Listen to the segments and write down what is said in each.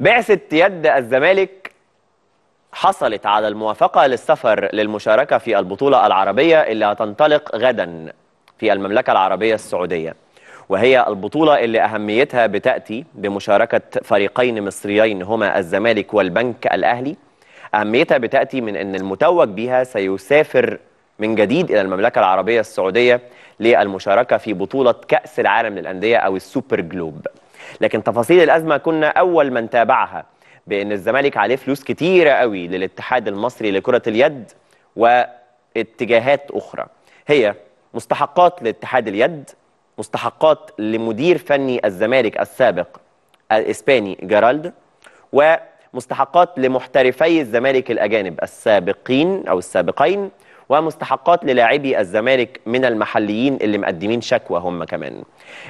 بعثة يد الزمالك حصلت على الموافقة للسفر للمشاركة في البطولة العربية اللي هتنطلق غدا في المملكة العربية السعودية وهي البطولة اللي أهميتها بتأتي بمشاركة فريقين مصريين هما الزمالك والبنك الأهلي أهميتها بتأتي من أن المتوج بها سيسافر من جديد إلى المملكة العربية السعودية للمشاركة في بطولة كأس العالم للأندية أو السوبر جلوب لكن تفاصيل الأزمة كنا أول من تابعها بأن الزمالك عليه فلوس كتيرة قوي للاتحاد المصري لكرة اليد واتجاهات أخرى هي مستحقات لاتحاد اليد مستحقات لمدير فني الزمالك السابق الإسباني جيرالد ومستحقات لمحترفي الزمالك الأجانب السابقين أو السابقين ومستحقات للاعبي الزمالك من المحليين اللي مقدمين شكوى هم كمان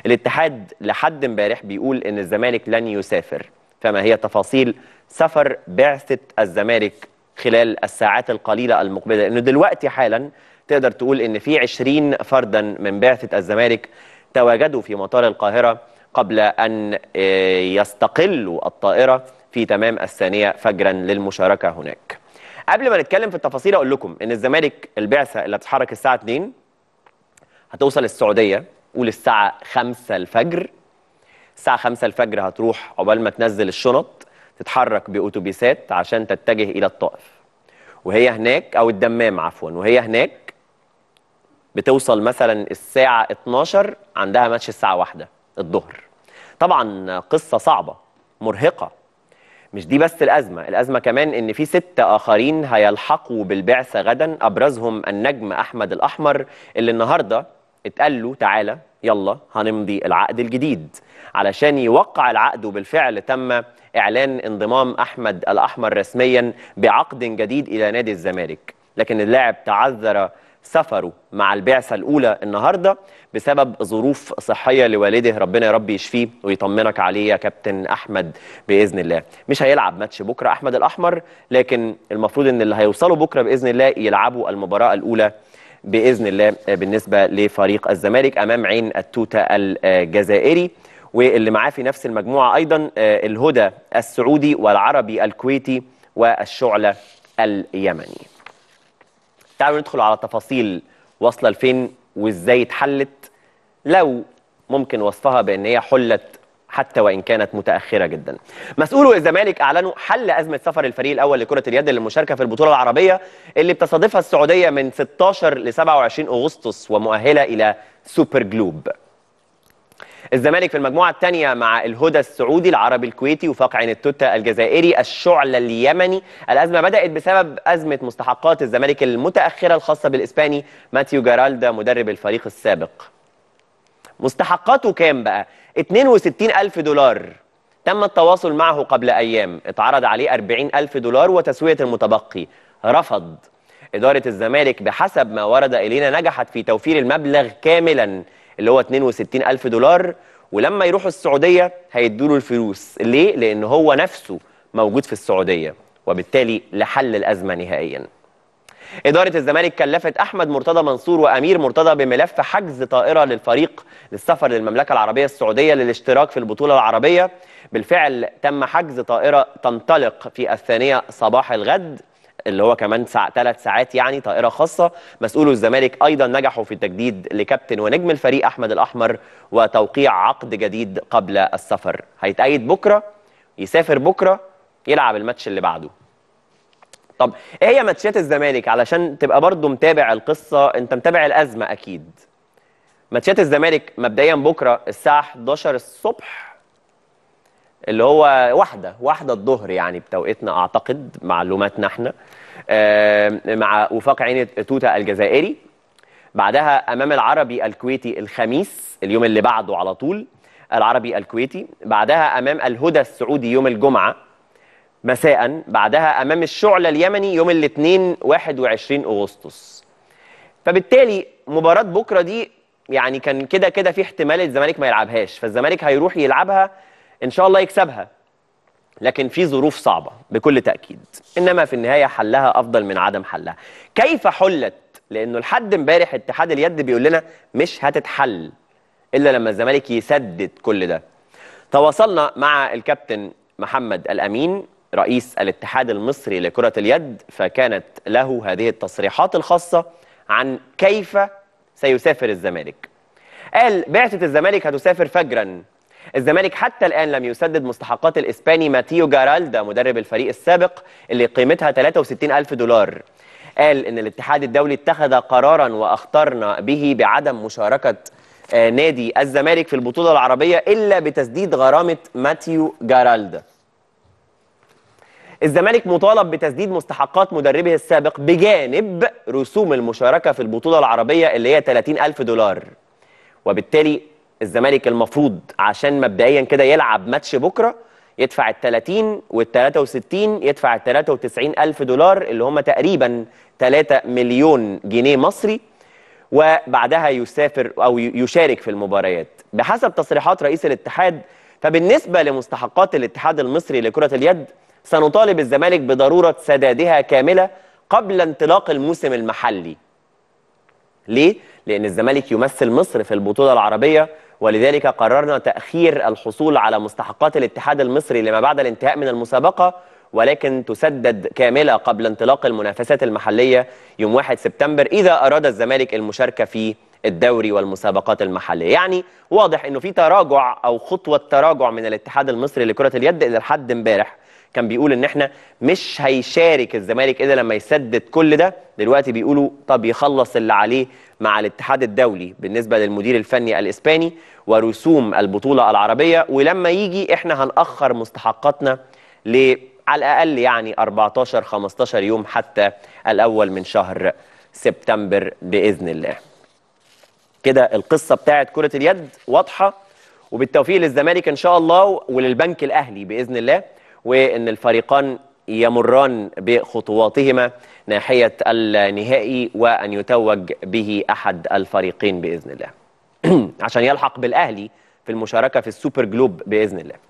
الاتحاد لحد امبارح بيقول ان الزمالك لن يسافر فما هي تفاصيل سفر بعثة الزمالك خلال الساعات القليلة المقبلة لأنه دلوقتي حالا تقدر تقول إن في 20 فردا من بعثة الزمالك تواجدوا في مطار القاهرة قبل أن آه، يستقلوا الطائرة في تمام الثانية فجرا للمشاركة هناك قبل ما نتكلم في التفاصيل اقول لكم ان الزمالك البعثه اللي هتتحرك الساعه 2 هتوصل السعوديه قول الساعه 5 الفجر الساعه 5 الفجر هتروح عقبال ما تنزل الشنط تتحرك باوتوبيسات عشان تتجه الى الطائف وهي هناك او الدمام عفوا وهي هناك بتوصل مثلا الساعه 12 عندها ماتش الساعه 1 الظهر طبعا قصه صعبه مرهقه مش دي بس الأزمة الأزمة كمان إن في ستة آخرين هيلحقوا بالبعثة غدا أبرزهم النجم أحمد الأحمر اللي النهاردة اتقال له تعالى يلا هنمضي العقد الجديد علشان يوقع العقد وبالفعل تم إعلان انضمام أحمد الأحمر رسميا بعقد جديد إلى نادي الزمالك لكن اللاعب تعذر سفروا مع البعثة الأولى النهاردة بسبب ظروف صحية لوالده ربنا يا رب يشفيه ويطمنك عليه يا كابتن أحمد بإذن الله مش هيلعب ماتش بكرة أحمد الأحمر لكن المفروض أن اللي هيوصلوا بكرة بإذن الله يلعبوا المباراة الأولى بإذن الله بالنسبة لفريق الزمالك أمام عين التوتة الجزائري واللي معاه في نفس المجموعة أيضا آه، الهدى السعودي والعربي الكويتي والشعلة اليمني تعالوا ندخل على تفاصيل واصله لفين وازاي اتحلت لو ممكن وصفها بان هي حلت حتى وان كانت متاخره جدا. مسؤولو الزمالك اعلنوا حل ازمه سفر الفريق الاول لكره اليد للمشاركه في البطوله العربيه اللي بتستضيفها السعوديه من 16 ل 27 اغسطس ومؤهله الى سوبر جلوب. الزمالك في المجموعة الثانية مع الهدى السعودي العربي الكويتي وفاق عين التوتة الجزائري الشعلة اليمني الأزمة بدأت بسبب أزمة مستحقات الزمالك المتأخرة الخاصة بالإسباني ماتيو جارالدا مدرب الفريق السابق مستحقاته كام بقى؟ 62 ألف دولار تم التواصل معه قبل أيام اتعرض عليه 40 ألف دولار وتسوية المتبقي رفض إدارة الزمالك بحسب ما ورد إلينا نجحت في توفير المبلغ كاملا اللي هو 62000 دولار ولما يروحوا السعوديه هيدوا له الفلوس ليه لان هو نفسه موجود في السعوديه وبالتالي لحل الازمه نهائيا إدارة الزمالك كلفت أحمد مرتضى منصور وأمير مرتضى بملف حجز طائرة للفريق للسفر للمملكة العربية السعودية للاشتراك في البطولة العربية بالفعل تم حجز طائرة تنطلق في الثانية صباح الغد اللي هو كمان ساعة ثلاث ساعات يعني طائرة خاصة مسؤولو الزمالك أيضا نجحوا في التجديد لكابتن ونجم الفريق أحمد الأحمر وتوقيع عقد جديد قبل السفر هيتأيد بكرة يسافر بكرة يلعب الماتش اللي بعده طب ايه هي ماتشات الزمالك علشان تبقى برضو متابع القصة انت متابع الأزمة أكيد ماتشات الزمالك مبدئيا بكرة الساعة 11 الصبح اللي هو واحدة واحدة الظهر يعني بتوقيتنا أعتقد معلوماتنا احنا مع وفاق عين توتا الجزائري بعدها أمام العربي الكويتي الخميس اليوم اللي بعده على طول العربي الكويتي بعدها أمام الهدى السعودي يوم الجمعة مساء بعدها أمام الشعلة اليمني يوم الاثنين 21 أغسطس فبالتالي مباراة بكرة دي يعني كان كده كده في احتمال الزمالك ما يلعبهاش فالزمالك هيروح يلعبها ان شاء الله يكسبها لكن في ظروف صعبه بكل تاكيد انما في النهايه حلها افضل من عدم حلها كيف حلت لانه لحد امبارح اتحاد اليد بيقول لنا مش هتتحل الا لما الزمالك يسدد كل ده تواصلنا مع الكابتن محمد الامين رئيس الاتحاد المصري لكره اليد فكانت له هذه التصريحات الخاصه عن كيف سيسافر الزمالك قال بعثه الزمالك هتسافر فجرا الزمالك حتى الآن لم يسدد مستحقات الإسباني ماتيو جارالدا مدرب الفريق السابق اللي قيمتها 63 ألف دولار قال إن الاتحاد الدولي اتخذ قرارا وأخطرنا به بعدم مشاركة آه، نادي الزمالك في البطولة العربية إلا بتسديد غرامة ماتيو جارالدا الزمالك مطالب بتسديد مستحقات مدربه السابق بجانب رسوم المشاركة في البطولة العربية اللي هي 30 ألف دولار وبالتالي الزمالك المفروض عشان مبدئيا كده يلعب ماتش بكره يدفع ال 30 وال 63 يدفع ال 93 الف دولار اللي هم تقريبا 3 مليون جنيه مصري وبعدها يسافر او يشارك في المباريات بحسب تصريحات رئيس الاتحاد فبالنسبه لمستحقات الاتحاد المصري لكره اليد سنطالب الزمالك بضروره سدادها كامله قبل انطلاق الموسم المحلي ليه؟ لأن الزمالك يمثل مصر في البطولة العربية ولذلك قررنا تأخير الحصول على مستحقات الاتحاد المصري لما بعد الانتهاء من المسابقة ولكن تسدد كاملة قبل انطلاق المنافسات المحلية يوم 1 سبتمبر إذا أراد الزمالك المشاركة في الدوري والمسابقات المحلية يعني واضح أنه في تراجع أو خطوة تراجع من الاتحاد المصري لكرة اليد إلى حد امبارح كان بيقول ان احنا مش هيشارك الزمالك الا لما يسدد كل ده دلوقتي بيقولوا طب يخلص اللي عليه مع الاتحاد الدولي بالنسبه للمدير الفني الاسباني ورسوم البطوله العربيه ولما يجي احنا هنأخر مستحقاتنا ل على الاقل يعني 14 15 يوم حتى الاول من شهر سبتمبر باذن الله. كده القصه بتاعت كره اليد واضحه وبالتوفيق للزمالك ان شاء الله وللبنك الاهلي باذن الله. وأن الفريقان يمران بخطواتهما ناحية النهائي وأن يتوج به أحد الفريقين بإذن الله عشان يلحق بالأهلي في المشاركة في السوبر جلوب بإذن الله